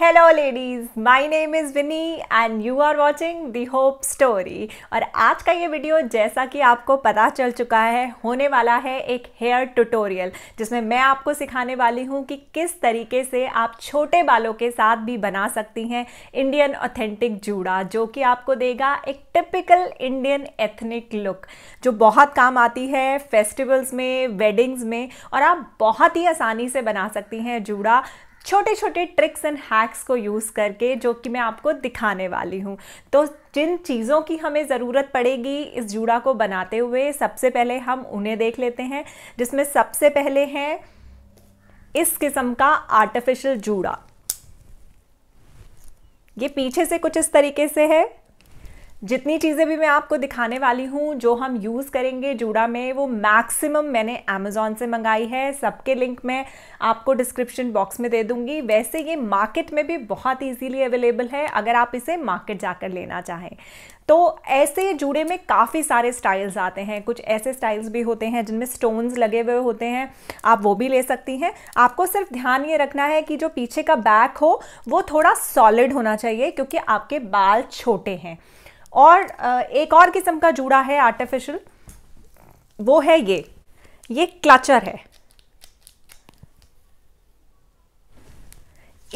hello ladies my name is Vini and you are watching the hope story और आज का ये वीडियो जैसा कि आपको पता चल चुका है होने वाला है एक हेयर ट्यूटोरियल जिसमें मैं आपको सिखाने वाली हूँ कि किस तरीके से आप छोटे बालों के साथ भी बना सकती हैं इंडियन ऑथेंटिक जूड़ा जो कि आपको देगा एक टिपिकल इंडियन एथनिक लुक जो बहुत काम आती है फेस्टिवल्स में वेडिंग्स में और आप बहुत ही आसानी से बना सकती हैं जूड़ा छोटे छोटे ट्रिक्स एंड हैक्स को यूज़ करके जो कि मैं आपको दिखाने वाली हूँ तो जिन चीज़ों की हमें ज़रूरत पड़ेगी इस जूड़ा को बनाते हुए सबसे पहले हम उन्हें देख लेते हैं जिसमें सबसे पहले हैं इस किस्म का आर्टिफिशियल जूड़ा ये पीछे से कुछ इस तरीके से है जितनी चीज़ें भी मैं आपको दिखाने वाली हूँ जो हम यूज़ करेंगे जूड़ा में वो मैक्सिमम मैंने अमेजोन से मंगाई है सबके लिंक मैं आपको डिस्क्रिप्शन बॉक्स में दे दूँगी वैसे ये मार्केट में भी बहुत ईजीली अवेलेबल है अगर आप इसे मार्केट जाकर लेना चाहें तो ऐसे जूड़े में काफ़ी सारे स्टाइल्स आते हैं कुछ ऐसे स्टाइल्स भी होते हैं जिनमें स्टोन्स लगे हुए होते हैं आप वो भी ले सकती हैं आपको सिर्फ ध्यान ये रखना है कि जो पीछे का बैक हो वो थोड़ा सॉलिड होना चाहिए क्योंकि आपके बाल छोटे हैं और एक और किस्म का जूड़ा है आर्टिफिशियल वो है ये ये क्लचर है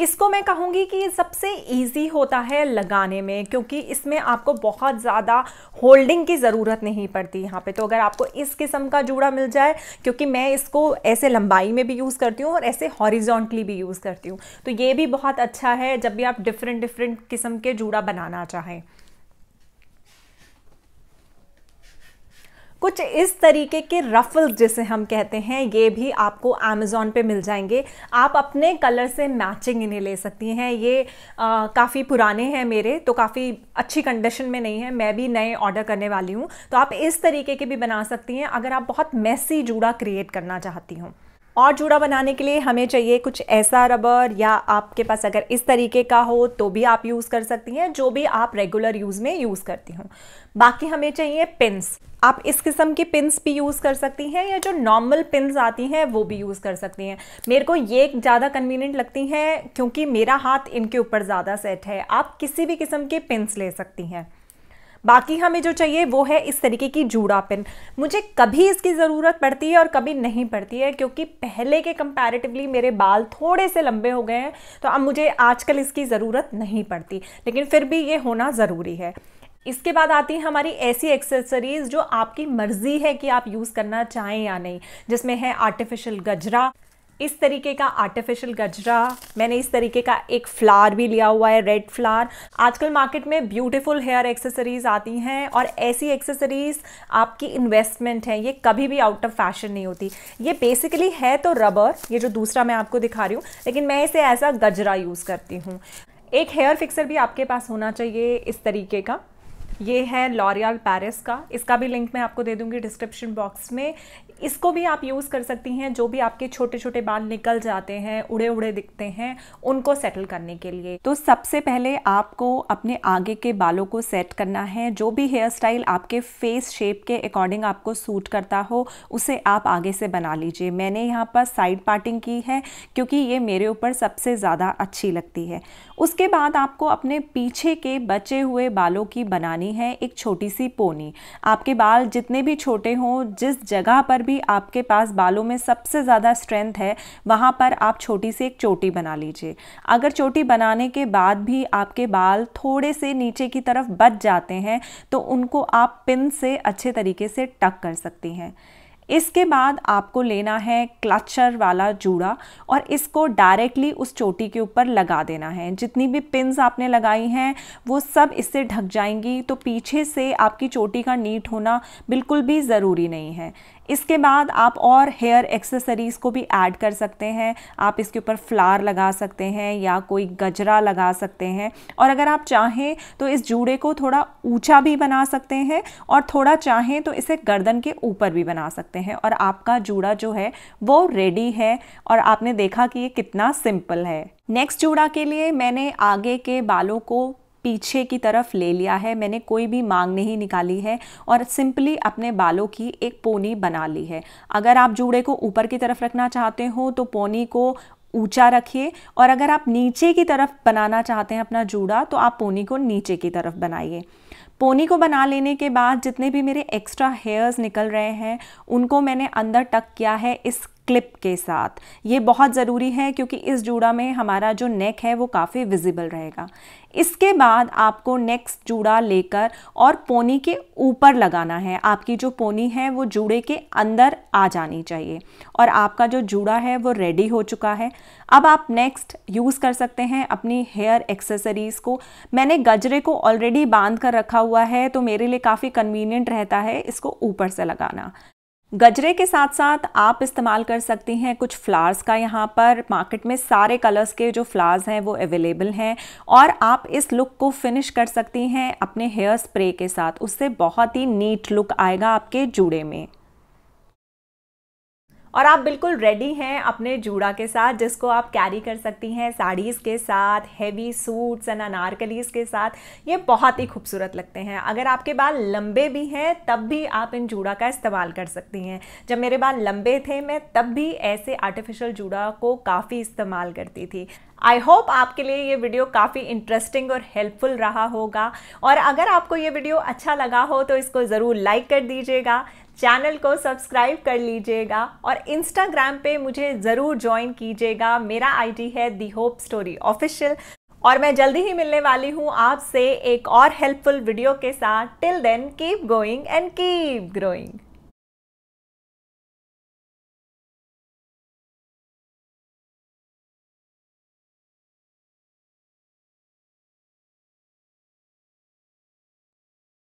इसको मैं कहूंगी कि सबसे इजी होता है लगाने में क्योंकि इसमें आपको बहुत ज़्यादा होल्डिंग की ज़रूरत नहीं पड़ती यहाँ पे तो अगर आपको इस किस्म का जूड़ा मिल जाए क्योंकि मैं इसको ऐसे लंबाई में भी यूज़ करती हूँ और ऐसे हॉरिजॉन्टली भी यूज़ करती हूँ तो ये भी बहुत अच्छा है जब भी आप डिफरेंट डिफरेंट किस्म के जूड़ा बनाना चाहें कुछ इस तरीके के रफल्स जिसे हम कहते हैं ये भी आपको अमेज़ोन पे मिल जाएंगे आप अपने कलर से मैचिंग इन्हें ले सकती हैं ये काफ़ी पुराने हैं मेरे तो काफ़ी अच्छी कंडीशन में नहीं है मैं भी नए ऑर्डर करने वाली हूँ तो आप इस तरीके के भी बना सकती हैं अगर आप बहुत मैसी जूड़ा क्रिएट करना चाहती हूँ और जूड़ा बनाने के लिए हमें चाहिए कुछ ऐसा रबर या आपके पास अगर इस तरीके का हो तो भी आप यूज़ कर सकती हैं जो भी आप रेगुलर यूज़ में यूज़ करती हूँ बाकी हमें चाहिए पिन्स आप इस किस्म की पिंस भी यूज़ कर सकती हैं या जो नॉर्मल पिंस आती हैं वो भी यूज़ कर सकती हैं मेरे को ये ज़्यादा कन्वीनियंट लगती हैं क्योंकि मेरा हाथ इनके ऊपर ज़्यादा सेट है आप किसी भी किस्म के पिन्स ले सकती हैं बाकी हमें जो चाहिए वो है इस तरीके की जूड़ा पिन मुझे कभी इसकी ज़रूरत पड़ती है और कभी नहीं पड़ती है क्योंकि पहले के कंपैरेटिवली मेरे बाल थोड़े से लंबे हो गए हैं तो अब मुझे आजकल इसकी ज़रूरत नहीं पड़ती लेकिन फिर भी ये होना ज़रूरी है इसके बाद आती है हमारी ऐसी एक्सेसरीज़ जो आपकी मर्ज़ी है कि आप यूज़ करना चाहें या नहीं जिसमें है आर्टिफिशियल गजरा इस तरीके का आर्टिफिशियल गजरा मैंने इस तरीके का एक फ्लावर भी लिया हुआ है रेड फ्लावर आजकल मार्केट में ब्यूटीफुल हेयर एक्सेसरीज आती हैं और ऐसी एक्सेसरीज आपकी इन्वेस्टमेंट है ये कभी भी आउट ऑफ फैशन नहीं होती ये बेसिकली है तो रबर ये जो दूसरा मैं आपको दिखा रही हूँ लेकिन मैं इसे एज गजरा यूज़ करती हूँ एक हेयर फिक्सर भी आपके पास होना चाहिए इस तरीके का ये है लॉरियल पैरिस का इसका भी लिंक मैं आपको दे दूंगी डिस्क्रिप्शन बॉक्स में इसको भी आप यूज़ कर सकती हैं जो भी आपके छोटे छोटे बाल निकल जाते हैं उड़े उड़े दिखते हैं उनको सेटल करने के लिए तो सबसे पहले आपको अपने आगे के बालों को सेट करना है जो भी हेयर स्टाइल आपके फेस शेप के अकॉर्डिंग आपको सूट करता हो उसे आप आगे से बना लीजिए मैंने यहाँ पर साइड पार्टिंग की है क्योंकि ये मेरे ऊपर सबसे ज़्यादा अच्छी लगती है उसके बाद आपको अपने पीछे के बचे हुए बालों की बनानी है एक छोटी सी पोनी आपके बाल जितने भी छोटे हों जिस जगह पर भी आपके पास बालों में सबसे ज़्यादा स्ट्रेंथ है वहाँ पर आप छोटी सी एक चोटी बना लीजिए अगर चोटी बनाने के बाद भी आपके बाल थोड़े से नीचे की तरफ बच जाते हैं तो उनको आप पिन से अच्छे तरीके से टक कर सकती हैं इसके बाद आपको लेना है क्लचर वाला जूड़ा और इसको डायरेक्टली उस चोटी के ऊपर लगा देना है जितनी भी पिंस आपने लगाई हैं वो सब इससे ढक जाएंगी तो पीछे से आपकी चोटी का नीट होना बिल्कुल भी ज़रूरी नहीं है इसके बाद आप और हेयर एक्सेसरीज़ को भी ऐड कर सकते हैं आप इसके ऊपर फ्लार लगा सकते हैं या कोई गजरा लगा सकते हैं और अगर आप चाहें तो इस जूड़े को थोड़ा ऊंचा भी बना सकते हैं और थोड़ा चाहें तो इसे गर्दन के ऊपर भी बना सकते हैं और आपका जूड़ा जो है वो रेडी है और आपने देखा कि ये कितना सिंपल है नेक्स्ट जूड़ा के लिए मैंने आगे के बालों को पीछे की तरफ ले लिया है मैंने कोई भी मांग नहीं निकाली है और सिंपली अपने बालों की एक पोनी बना ली है अगर आप जूड़े को ऊपर की तरफ रखना चाहते हो तो पोनी को ऊंचा रखिए और अगर आप नीचे की तरफ बनाना चाहते हैं अपना जूड़ा तो आप पोनी को नीचे की तरफ बनाइए पोनी को बना लेने के बाद जितने भी मेरे एक्स्ट्रा हेयर्स निकल रहे हैं उनको मैंने अंदर टक किया है इस क्लिप के साथ ये बहुत ज़रूरी है क्योंकि इस जूड़ा में हमारा जो नेक है वो काफ़ी विजिबल रहेगा इसके बाद आपको नेक्स्ट जूड़ा लेकर और पोनी के ऊपर लगाना है आपकी जो पोनी है वो जूड़े के अंदर आ जानी चाहिए और आपका जो जूड़ा है वो रेडी हो चुका है अब आप नेक्स्ट यूज़ कर सकते हैं अपनी हेयर एक्सेसरीज़ को मैंने गजरे को ऑलरेडी बांध कर रखा हुआ है तो मेरे लिए काफ़ी कन्वीनियंट रहता है इसको ऊपर से लगाना गजरे के साथ साथ आप इस्तेमाल कर सकती हैं कुछ फ्लावर्स का यहाँ पर मार्केट में सारे कलर्स के जो फ्लावर्स हैं वो अवेलेबल हैं और आप इस लुक को फिनिश कर सकती हैं अपने हेयर स्प्रे के साथ उससे बहुत ही नीट लुक आएगा आपके जूड़े में और आप बिल्कुल रेडी हैं अपने जूड़ा के साथ जिसको आप कैरी कर सकती हैं साड़ीज़ के साथ हैवी सूट्स एंड अनारकलीज़ के साथ ये बहुत ही खूबसूरत लगते हैं अगर आपके बाल लंबे भी हैं तब भी आप इन जूड़ा का इस्तेमाल कर सकती हैं जब मेरे बाल लंबे थे मैं तब भी ऐसे आर्टिफिशियल जूड़ा को काफ़ी इस्तेमाल करती थी आई होप आपके लिए ये वीडियो काफ़ी इंटरेस्टिंग और हेल्पफुल रहा होगा और अगर आपको ये वीडियो अच्छा लगा हो तो इसको ज़रूर लाइक कर दीजिएगा चैनल को सब्सक्राइब कर लीजिएगा और इंस्टाग्राम पे मुझे ज़रूर ज्वाइन कीजिएगा मेरा आईडी है दी होप स्टोरी ऑफिशियल और मैं जल्दी ही मिलने वाली हूँ आपसे एक और हेल्पफुल वीडियो के साथ till then keep going and keep growing